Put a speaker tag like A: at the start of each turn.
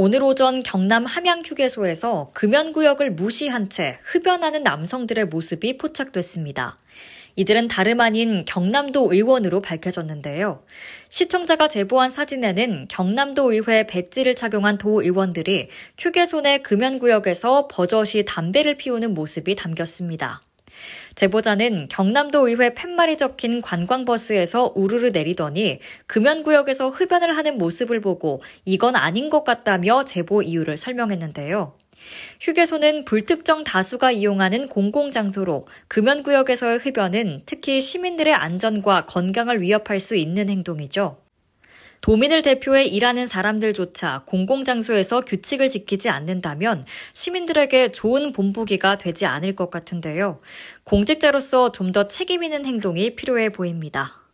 A: 오늘 오전 경남 함양휴게소에서 금연구역을 무시한 채 흡연하는 남성들의 모습이 포착됐습니다. 이들은 다름 아닌 경남도 의원으로 밝혀졌는데요. 시청자가 제보한 사진에는 경남도 의회 배지를 착용한 도 의원들이 휴게소 내 금연구역에서 버젓이 담배를 피우는 모습이 담겼습니다. 제보자는 경남도 의회 팻말이 적힌 관광버스에서 우르르 내리더니 금연구역에서 흡연을 하는 모습을 보고 이건 아닌 것 같다며 제보 이유를 설명했는데요. 휴게소는 불특정 다수가 이용하는 공공장소로 금연구역에서의 흡연은 특히 시민들의 안전과 건강을 위협할 수 있는 행동이죠. 도민을 대표해 일하는 사람들조차 공공장소에서 규칙을 지키지 않는다면 시민들에게 좋은 본보기가 되지 않을 것 같은데요. 공직자로서 좀 더 책임있는 행동이 필요해 보입니다.